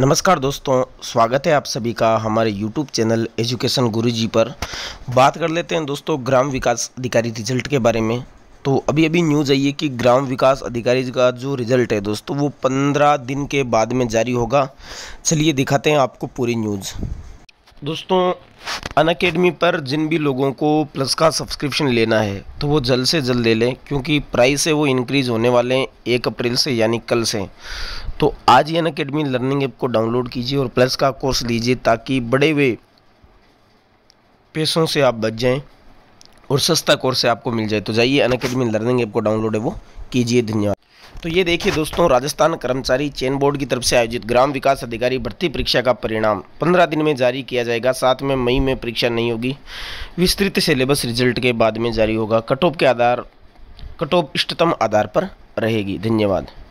नमस्कार दोस्तों स्वागत है आप सभी का हमारे YouTube चैनल एजुकेशन गुरुजी पर बात कर लेते हैं दोस्तों ग्राम विकास अधिकारी रिजल्ट के बारे में तो अभी अभी न्यूज़ आई है कि ग्राम विकास अधिकारी का जो रिज़ल्ट है दोस्तों वो पंद्रह दिन के बाद में जारी होगा चलिए दिखाते हैं आपको पूरी न्यूज़ दोस्तों अन अकेडमी पर जिन भी लोगों को प्लस का सब्सक्रिप्शन लेना है तो वो जल्द से जल्द ले लें क्योंकि प्राइस है वो इंक्रीज़ होने वाले हैं एक अप्रैल से यानी कल से तो आज ही अन अकेडमी लर्निंग ऐप को डाउनलोड कीजिए और प्लस का कोर्स लीजिए ताकि बड़े हुए पैसों से आप बच जाएँ और सस्ता कोर्स आपको मिल जाए तो जाइए अन अकेडमी लर्निंग ऐप को डाउनलोड है वो कीजिए धन्यवाद तो ये देखिए दोस्तों राजस्थान कर्मचारी चयन बोर्ड की तरफ से आयोजित ग्राम विकास अधिकारी भर्ती परीक्षा का परिणाम 15 दिन में जारी किया जाएगा साथ में मई में परीक्षा नहीं होगी विस्तृत सिलेबस रिजल्ट के बाद में जारी होगा कट ऑफ के आधार कट ऑफ इष्टतम आधार पर रहेगी धन्यवाद